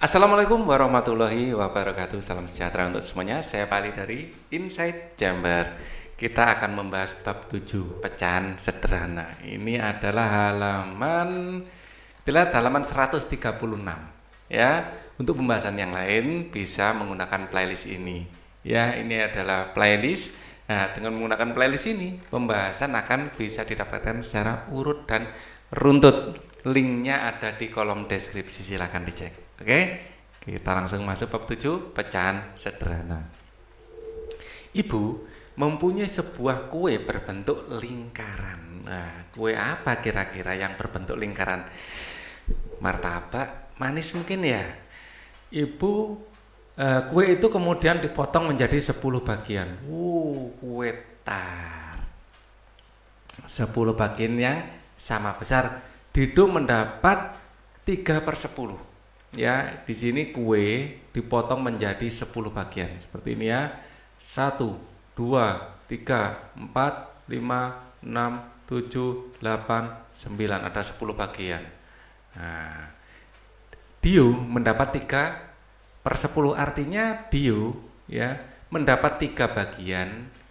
Assalamualaikum warahmatullahi wabarakatuh. Salam sejahtera untuk semuanya. Saya Pali dari Inside Jember. Kita akan membahas bab 7 pecahan sederhana. Ini adalah halaman dilihat halaman 136 ya. Untuk pembahasan yang lain bisa menggunakan playlist ini. Ya, ini adalah playlist. Nah, dengan menggunakan playlist ini, pembahasan akan bisa didapatkan secara urut dan runtut. Linknya ada di kolom deskripsi, silahkan dicek. Oke, kita langsung masuk bab 7 pecahan sederhana. Ibu mempunyai sebuah kue berbentuk lingkaran. Nah, kue apa kira-kira yang berbentuk lingkaran? Martabak, manis mungkin ya. Ibu eh, kue itu kemudian dipotong menjadi 10 bagian. Wuh, kue tar. 10 bagian yang sama besar. Dido mendapat 3 per 10 ya di sini kue dipotong menjadi 10 bagian seperti ini ya 1 2 3 4 5 6 7 8 9 ada 10 bagian nah Dio mendapat 3 per 10 artinya Dio ya mendapat 3 bagian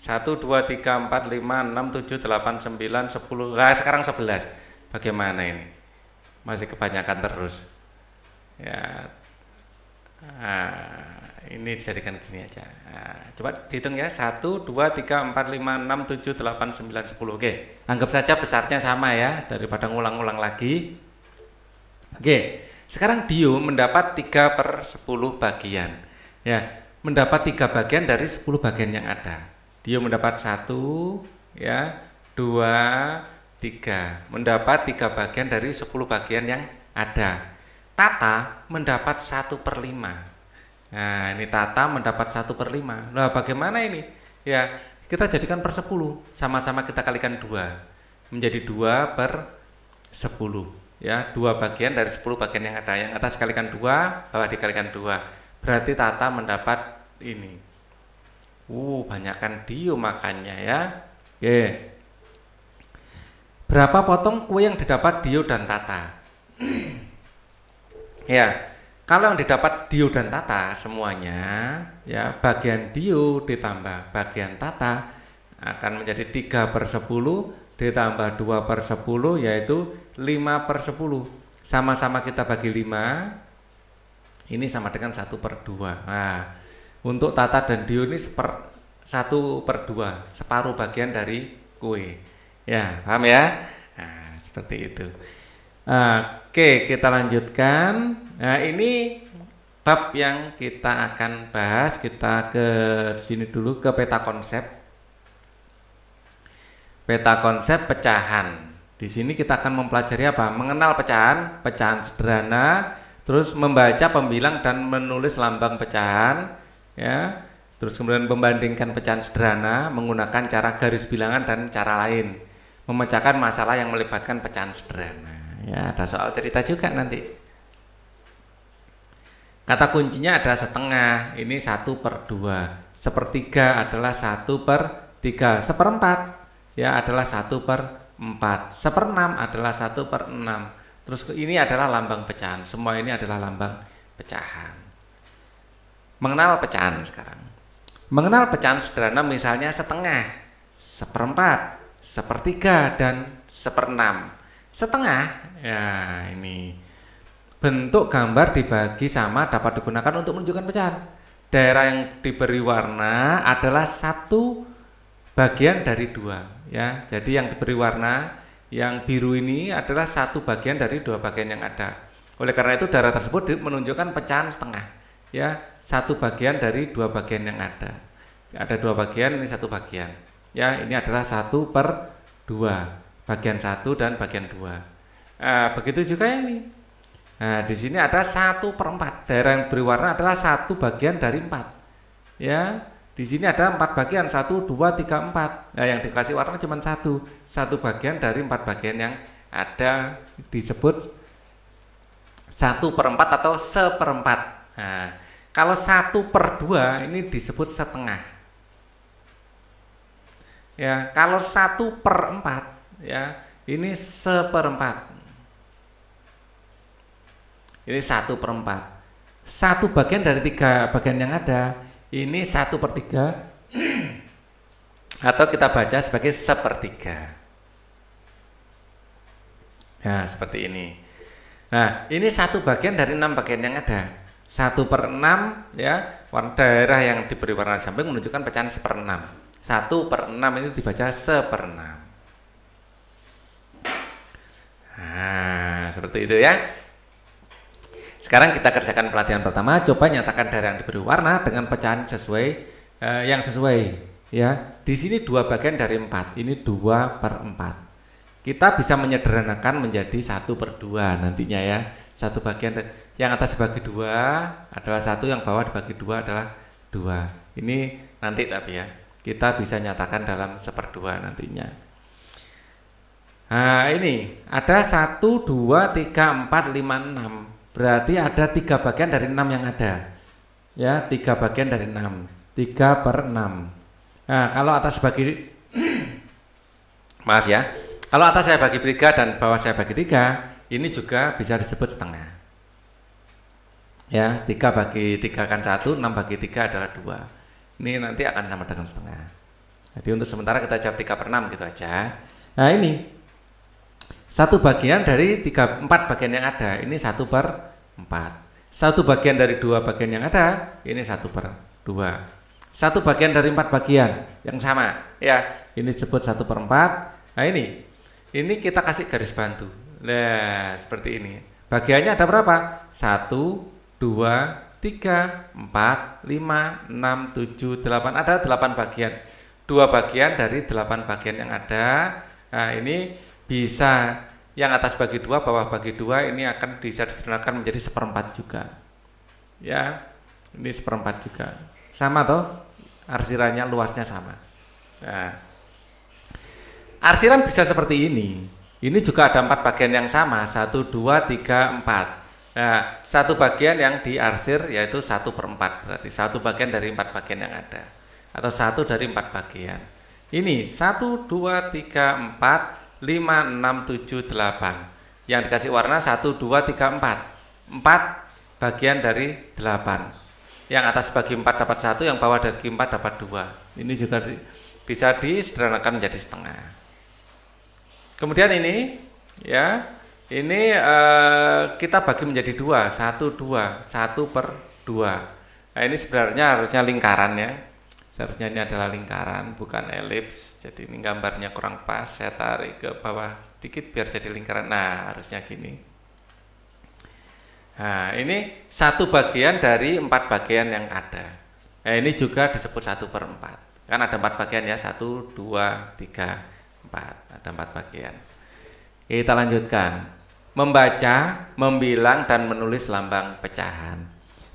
1, 2, 3, 4, 5, 6, 7, 8, 9, 10 Nah sekarang 11 Bagaimana ini? Masih kebanyakan terus Ya nah, Ini dijadikan gini aja nah, Coba dihitung ya 1, 2, 3, 4, 5, 6, 7, 8, 9, 10 Oke Anggap saja besarnya sama ya Daripada ngulang ulang lagi Oke Sekarang Dio mendapat 3 per 10 bagian Ya Mendapat 3 bagian dari 10 bagian yang ada dia mendapat satu ya dua tiga mendapat tiga bagian dari sepuluh bagian yang ada Tata mendapat satu per lima nah ini Tata mendapat satu per lima nah bagaimana ini ya kita jadikan per sepuluh sama-sama kita kalikan dua menjadi dua per sepuluh ya dua bagian dari sepuluh bagian yang ada yang atas kalikan dua bawah dikalikan dua berarti tata mendapat ini Uh, banyakkan dio makannya ya. Oke. Berapa potong kue yang didapat dio dan tata? ya, kalau yang didapat dio dan tata semuanya, ya bagian dio ditambah bagian tata akan menjadi 3 per 10 ditambah 2 per 10 yaitu 5 per 10 sama-sama kita bagi 5 ini sama dengan 1 per 2 nah untuk tata dan dio ini seper, satu per dua separuh bagian dari kue ya paham ya nah, seperti itu oke kita lanjutkan nah ini bab yang kita akan bahas kita ke sini dulu ke peta konsep peta konsep pecahan di sini kita akan mempelajari apa mengenal pecahan pecahan sederhana terus membaca pembilang dan menulis lambang pecahan ya terus kemudian membandingkan pecahan sederhana menggunakan cara garis bilangan dan cara lain memecahkan masalah yang melibatkan pecahan sederhana ya ada soal cerita juga nanti kata kuncinya ada setengah ini satu per dua sepertiga adalah satu per tiga seperempat ya adalah satu per empat seperenam adalah satu per enam terus ini adalah lambang pecahan semua ini adalah lambang pecahan mengenal pecahan sekarang. Mengenal pecahan sederhana misalnya setengah, seperempat, sepertiga, dan seperenam. Setengah, ya ini bentuk gambar dibagi sama dapat digunakan untuk menunjukkan pecahan. Daerah yang diberi warna adalah satu bagian dari dua, ya. Jadi yang diberi warna yang biru ini adalah satu bagian dari dua bagian yang ada. Oleh karena itu daerah tersebut menunjukkan pecahan setengah ya satu bagian dari dua bagian yang ada ada dua bagian ini satu bagian ya ini adalah satu per dua bagian satu dan bagian dua nah, begitu juga ini nah, di sini ada satu per empat daerah yang berwarna adalah satu bagian dari empat ya di sini ada empat bagian satu dua tiga empat nah, yang dikasih warna cuma satu satu bagian dari empat bagian yang ada disebut satu per empat atau seperempat Nah, kalau satu per dua ini disebut setengah. Ya, kalau satu per empat ya ini seperempat. Ini satu per empat. Satu bagian dari tiga bagian yang ada ini satu per tiga atau kita baca sebagai sepertiga. Nah, seperti ini. Nah, ini satu bagian dari enam bagian yang ada. Satu per enam, ya warna daerah yang diberi warna samping menunjukkan pecahan seper enam. Satu per enam itu dibaca enam. nah seperti itu ya sekarang kita kerjakan pelatihan pertama coba nyatakan daerah yang diberi warna dengan pecahan sesuai eh, yang sesuai ya di sini dua bagian dari empat ini dua per empat. kita bisa menyederhanakan menjadi satu per dua nantinya ya satu bagian yang atas dibagi dua adalah satu, yang bawah dibagi dua adalah dua. Ini nanti tapi ya, kita bisa nyatakan dalam seperdua nantinya. Nah ini ada satu, dua, tiga, empat, lima, enam. Berarti ada tiga bagian dari enam yang ada Ya tiga bagian dari enam, tiga per enam. Nah kalau atas bagi Maaf ya Kalau atas saya bagi tiga dan bawah saya bagi tiga, Ini juga bisa disebut setengah ya tiga bagi tiga kan satu enam bagi tiga adalah dua ini nanti akan sama dengan setengah jadi untuk sementara kita jawab tiga per enam gitu aja nah ini satu bagian dari tiga empat bagian yang ada ini satu per empat satu bagian dari dua bagian yang ada ini satu per dua satu bagian dari empat bagian yang sama ya ini disebut satu per empat nah ini ini kita kasih garis bantu nah seperti ini bagiannya ada berapa satu 2, 3, 4, 5, 6, 7, 8. Ada 8 bagian. Dua bagian dari 8 bagian yang ada. Nah, ini bisa yang atas bagi dua, bawah bagi dua ini akan disederhanakan menjadi seperempat juga. Ya, ini seperempat juga. Sama toh, arsirannya luasnya sama. Nah, arsiran bisa seperti ini. Ini juga ada empat bagian yang sama, satu, dua, tiga, empat. Nah, satu bagian yang diarsir yaitu satu per empat, berarti satu bagian dari empat bagian yang ada, atau satu dari empat bagian. Ini satu, dua, tiga, empat, lima, enam, tujuh, delapan. Yang dikasih warna satu, dua, tiga, empat. Empat bagian dari delapan. Yang atas bagi empat dapat satu, yang bawah bagi empat dapat dua. Ini juga di, bisa disederhanakan menjadi setengah. Kemudian ini, ya, ini uh, kita bagi menjadi dua, satu dua, satu per dua. Nah, ini sebenarnya harusnya lingkaran ya. Seharusnya ini adalah lingkaran, bukan elips. Jadi ini gambarnya kurang pas. Saya tarik ke bawah sedikit biar jadi lingkaran. Nah, harusnya gini. Nah, ini satu bagian dari empat bagian yang ada. Nah, ini juga disebut satu per empat. Kan ada empat bagian ya, satu, dua, tiga, empat. Ada empat bagian. Kita lanjutkan membaca, membilang, dan menulis lambang pecahan.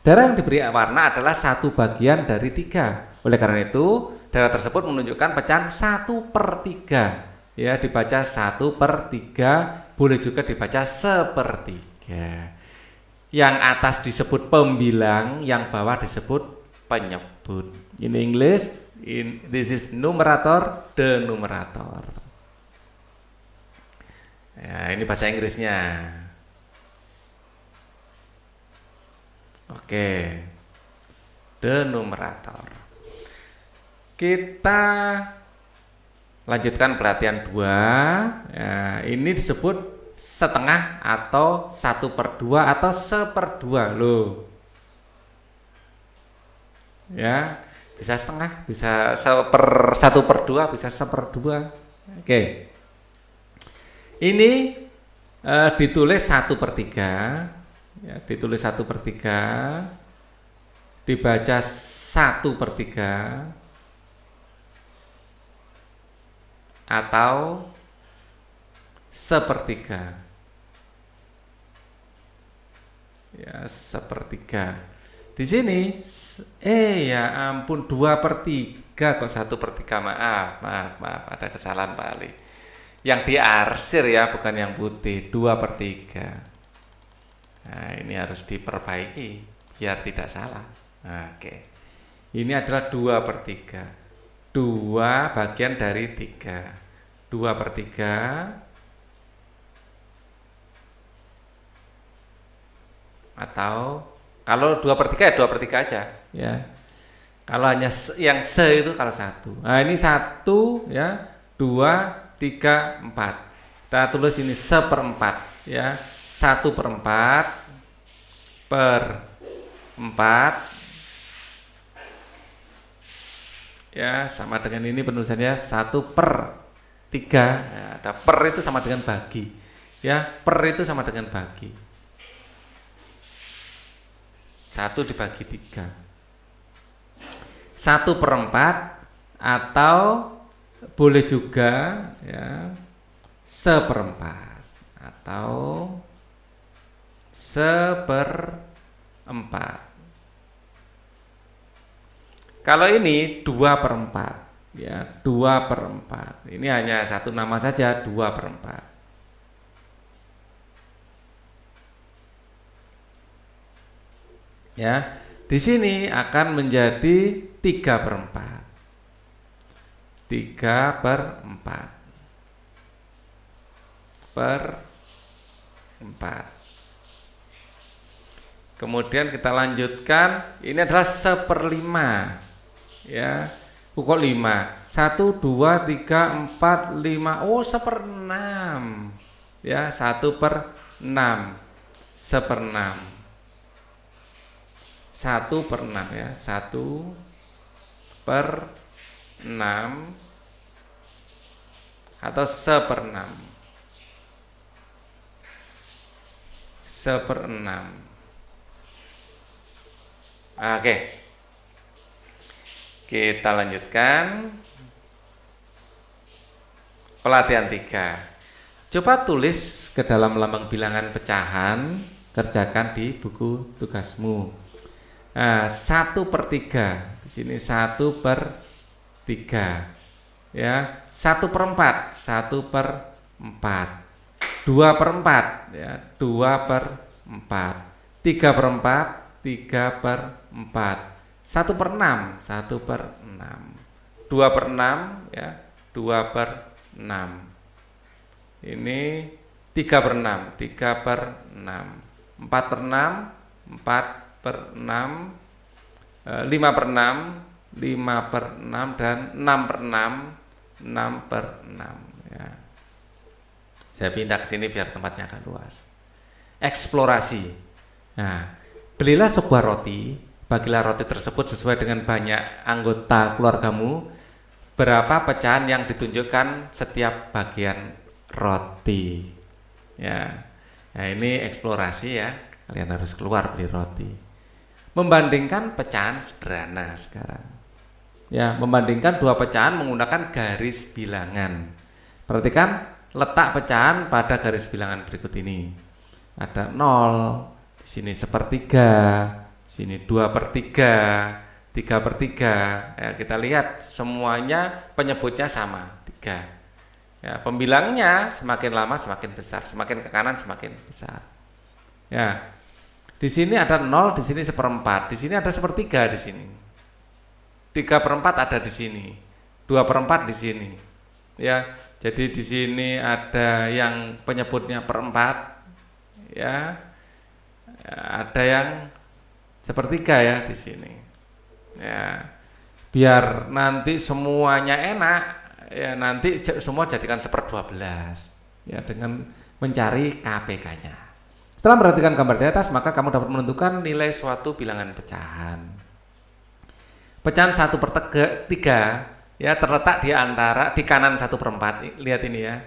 Darah yang diberi warna adalah satu bagian dari tiga. Oleh karena itu, darah tersebut menunjukkan pecahan satu per tiga. Ya, dibaca satu per tiga, boleh juga dibaca sepertiga. Yang atas disebut pembilang, yang bawah disebut penyebut. In English, in this is numerator, denominator. Ya, ini bahasa Inggrisnya. Oke. The numerator. Kita lanjutkan pelatihan 2. Ya, ini disebut setengah atau satu per dua atau seperdua loh ya bisa setengah bisa seper satu per dua bisa seperdua oke okay. Ini eh, ditulis satu per tiga, ya, ditulis satu per tiga, dibaca satu per tiga, atau sepertiga. Ya, sepertiga. Di sini, eh ya ampun, dua per tiga kok satu per tiga. Maaf, maaf, maaf, ada kesalahan Pak Ali yang diarsir ya bukan yang putih 2 per 3 nah ini harus diperbaiki biar tidak salah nah, oke okay. ini adalah 2 per 3 2 bagian dari 3 2 per 3 atau kalau 2 per 3 ya 2 per 3 aja ya kalau hanya se, yang se itu kalau satu nah ini satu ya dua tiga empat kita tulis ini seperempat ya satu perempat per empat ya sama dengan ini penulisannya satu per tiga ya, ada per itu sama dengan bagi ya per itu sama dengan bagi satu dibagi tiga satu perempat atau boleh juga ya seperempat atau seperempat. Kalau ini dua perempat, ya dua perempat. Ini hanya satu nama saja dua perempat. Ya, di sini akan menjadi tiga perempat. 3 per 4 per 4 kemudian kita lanjutkan ini adalah 1 ya. ya, per 5 ya Pukul 5 1 2 3 4 5 oh 1 per 6 ya 1 per 6 1 per 6 1 per 6 ya 1 per 6 6 atau seper 6 oke kita lanjutkan pelatihan 3 coba tulis ke dalam lambang bilangan pecahan kerjakan di buku tugasmu nah, per tiga di sini satu per tiga ya satu per empat satu per empat dua per empat ya dua per empat tiga per empat tiga per empat satu per enam satu per enam dua per enam ya dua per enam ini tiga per enam tiga per enam empat per enam empat per enam eh, lima per enam 5 per 6 dan 6 per 6 6 per 6 ya. saya pindah ke sini biar tempatnya akan luas eksplorasi nah belilah sebuah roti bagilah roti tersebut sesuai dengan banyak anggota keluargamu berapa pecahan yang ditunjukkan setiap bagian roti ya nah ini eksplorasi ya kalian harus keluar beli roti membandingkan pecahan sederhana sekarang ya membandingkan dua pecahan menggunakan garis bilangan. Perhatikan letak pecahan pada garis bilangan berikut ini. Ada nol, di sini sepertiga, di sini dua per tiga, 3 per 3. Ya, kita lihat semuanya penyebutnya sama, tiga. Ya, pembilangnya semakin lama semakin besar, semakin ke kanan semakin besar. Ya, di sini ada nol, di sini seperempat, di sini ada sepertiga di sini tiga perempat ada di sini, dua perempat di sini. Ya, jadi di sini ada yang penyebutnya perempat, ya, ada yang sepertiga ya di sini. Ya, biar nanti semuanya enak, ya nanti semua jadikan seperdua belas, ya dengan mencari KPK-nya. Setelah memperhatikan gambar di atas, maka kamu dapat menentukan nilai suatu bilangan pecahan. Pecahan satu per tiga ya terletak di antara di kanan satu per empat Lihat ini ya,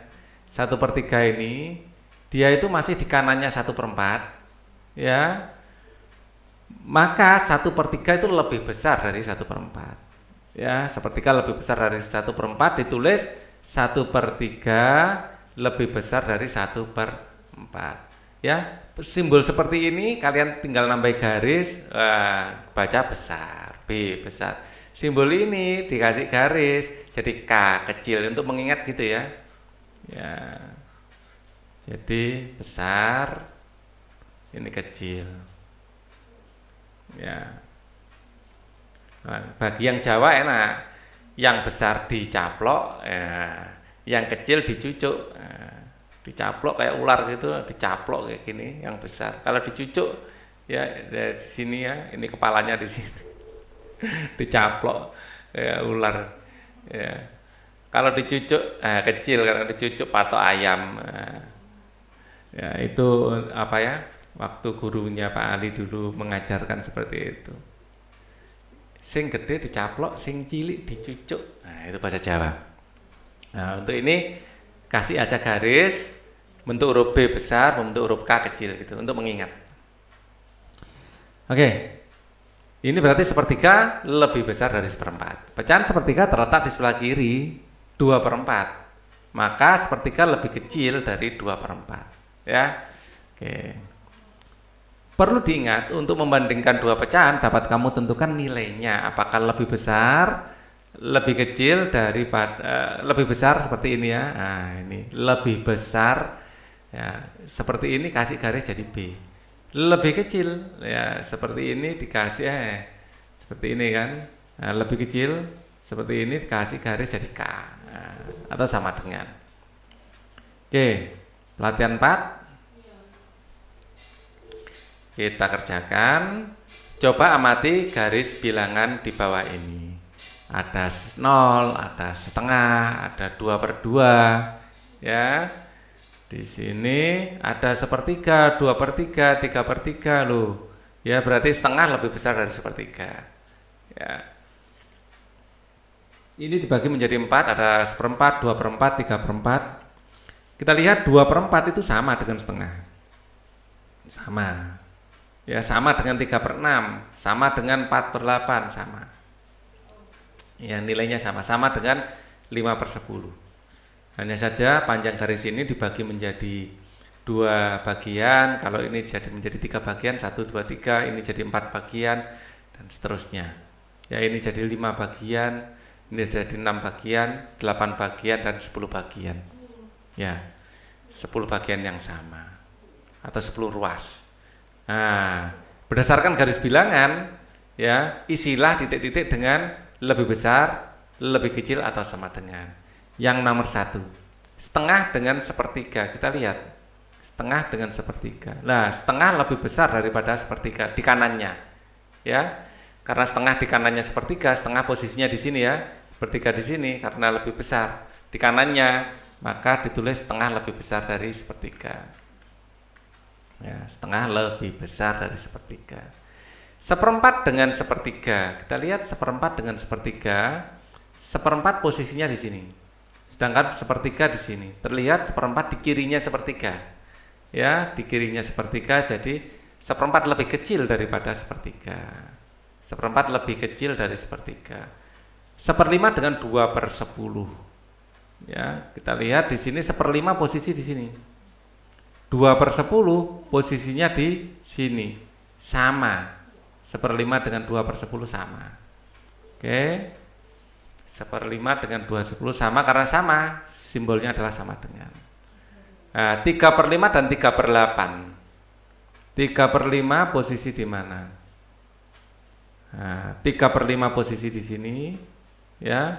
satu per tiga ini dia itu masih di kanannya satu per empat ya. Maka satu per tiga itu lebih besar dari satu per empat ya. Sepertiga lebih besar dari satu per empat ditulis satu per tiga lebih besar dari satu per empat, ya. Simbol seperti ini kalian tinggal nambah garis, eh, baca besar. B besar. Simbol ini dikasih garis jadi K kecil untuk mengingat gitu ya. Ya. Jadi besar ini kecil. Ya. Nah, bagi yang Jawa enak, yang besar dicaplok, ya. yang kecil dicucuk. Ya. Dicaplok kayak ular gitu, dicaplok kayak gini yang besar. Kalau dicucuk ya dari sini ya, ini kepalanya di sini. dicaplok ya, ular ya kalau dicucuk eh, kecil karena dicucuk patok ayam eh. ya itu apa ya waktu gurunya Pak Ali dulu mengajarkan seperti itu sing gede dicaplok sing cilik dicucuk nah itu bahasa Jawa nah untuk ini kasih aja garis bentuk huruf B besar bentuk huruf K kecil gitu untuk mengingat oke okay. Ini berarti sepertiga lebih besar dari seperempat. Pecahan sepertiga terletak di sebelah kiri 2 perempat. Maka sepertiga lebih kecil dari 2 perempat. Ya. Oke. Perlu diingat untuk membandingkan dua pecahan dapat kamu tentukan nilainya apakah lebih besar lebih kecil daripada eh, lebih besar seperti ini ya. Nah, ini lebih besar ya, seperti ini kasih garis jadi B lebih kecil ya seperti ini dikasih eh, seperti ini kan nah, lebih kecil seperti ini dikasih garis jadi K nah, atau sama dengan oke pelatihan 4 kita kerjakan coba amati garis bilangan di bawah ini ada 0, ada setengah, ada 2 per 2 ya di sini ada sepertiga, dua per tiga, tiga per tiga loh. Ya berarti setengah lebih besar dari sepertiga. Ya. Ini dibagi menjadi empat, ada seperempat, dua perempat, tiga perempat. Kita lihat dua perempat itu sama dengan setengah. Sama. Ya sama dengan tiga per enam, sama dengan empat per delapan, sama. Ya nilainya sama, sama dengan lima per sepuluh. Hanya saja panjang garis ini dibagi menjadi dua bagian. Kalau ini jadi menjadi tiga bagian, satu, dua, tiga, ini jadi empat bagian, dan seterusnya. Ya ini jadi lima bagian, ini jadi enam bagian, delapan bagian, dan sepuluh bagian. Ya, sepuluh bagian yang sama atau sepuluh ruas. Nah, berdasarkan garis bilangan, ya isilah titik-titik dengan lebih besar, lebih kecil atau sama dengan yang nomor satu setengah dengan sepertiga kita lihat setengah dengan sepertiga nah setengah lebih besar daripada sepertiga di kanannya ya karena setengah di kanannya sepertiga setengah posisinya di sini ya sepertiga di sini karena lebih besar di kanannya maka ditulis setengah lebih besar dari sepertiga ya setengah lebih besar dari sepertiga seperempat dengan sepertiga kita lihat seperempat dengan sepertiga seperempat posisinya di sini Sedangkan sepertiga di sini terlihat seperempat di kirinya sepertiga. Ya, di kirinya sepertiga jadi seperempat lebih kecil daripada sepertiga. Seperempat lebih kecil dari sepertiga. Seperlima dengan dua per sepuluh. Ya, kita lihat di sini seperlima posisi di sini. Dua per sepuluh posisinya di sini. Sama. Seperlima dengan dua per sepuluh sama. Oke seperlima dengan dua sepuluh sama karena sama simbolnya adalah sama dengan nah, tiga per lima dan tiga per delapan tiga per lima posisi di mana nah, tiga per lima posisi di sini ya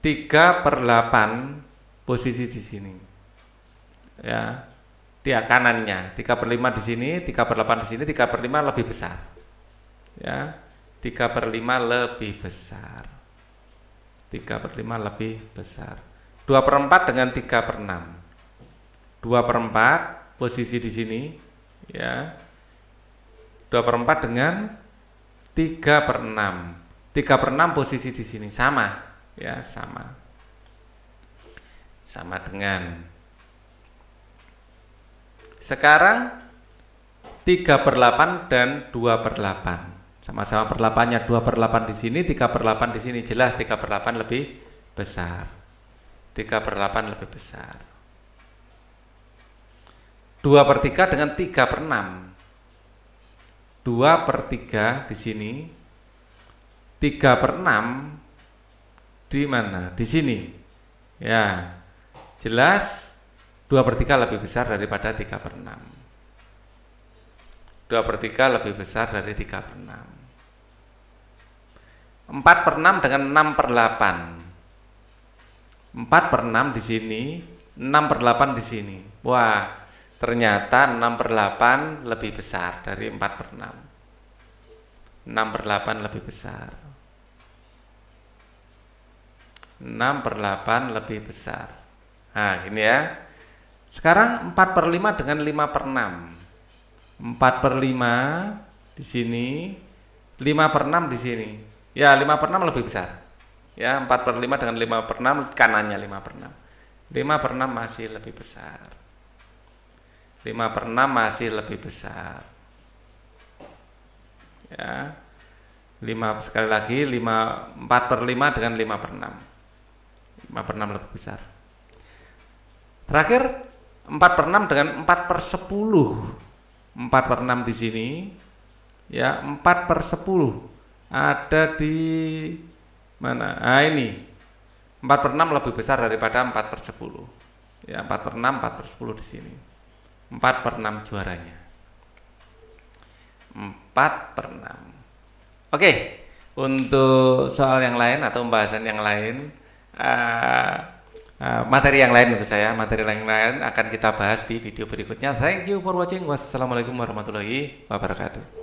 tiga per delapan posisi di sini ya dia kanannya tiga per lima di sini tiga per delapan di sini tiga per lima lebih besar ya tiga per lima lebih besar 3 per 5 lebih besar 2 per 4 dengan 3 per 6 2 per 4 posisi di sini ya 2 per 4 dengan 3 per 6 3 per 6 posisi di sini sama ya sama sama dengan sekarang 3 per 8 dan 2 per 8 sama-sama per 8-nya 2 per 8 di sini, 3 per 8 di sini. Jelas 3 per 8 lebih besar. 3 per 8 lebih besar. 2 per 3 dengan 3 per 6. 2 per 3 di sini. 3 per 6 di mana? Di sini. Ya, jelas 2 per 3 lebih besar daripada 3 per 6. 2 per 3 lebih besar dari 3 per 6. 4 per 6 dengan 6 per 8 4 per 6 di sini 6 per 8 di sini Wah ternyata 6 per 8 lebih besar dari 4 per 6 6 per 8 lebih besar 6 per 8 lebih besar Nah ini ya Sekarang 4 per 5 dengan 5 per 6 4 per 5 di sini 5 per 6 di sini Ya 5 per 6 lebih besar Ya 4 per 5 dengan 5 per 6 Kanannya 5 per 6 5 per 6 masih lebih besar 5 per 6 masih lebih besar Ya 5 sekali lagi 5 4 per 5 dengan 5 per 6 5 per 6 lebih besar Terakhir 4 per 6 dengan 4 per 10 4 per 6 di sini ya 4 per 10 ada di mana? Ah ini 4 per 6 lebih besar daripada 4 per 10 ya 4 per 6, 4 per 10 di sini 4 per 6 juaranya 4 per 6 oke untuk soal yang lain atau pembahasan yang lain uh, uh, materi yang lain maksud saya materi yang lain akan kita bahas di video berikutnya thank you for watching wassalamualaikum warahmatullahi wabarakatuh